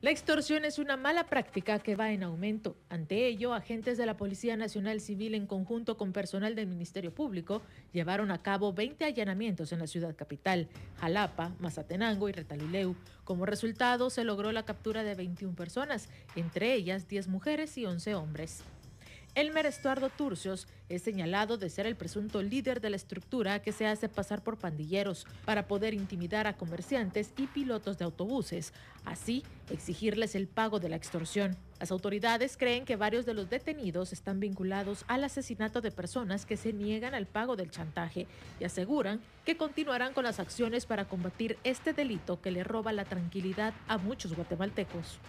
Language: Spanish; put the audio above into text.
La extorsión es una mala práctica que va en aumento. Ante ello, agentes de la Policía Nacional Civil en conjunto con personal del Ministerio Público llevaron a cabo 20 allanamientos en la ciudad capital, Jalapa, Mazatenango y Retalileu. Como resultado, se logró la captura de 21 personas, entre ellas 10 mujeres y 11 hombres. Elmer Estuardo Turcios es señalado de ser el presunto líder de la estructura que se hace pasar por pandilleros para poder intimidar a comerciantes y pilotos de autobuses, así exigirles el pago de la extorsión. Las autoridades creen que varios de los detenidos están vinculados al asesinato de personas que se niegan al pago del chantaje y aseguran que continuarán con las acciones para combatir este delito que le roba la tranquilidad a muchos guatemaltecos.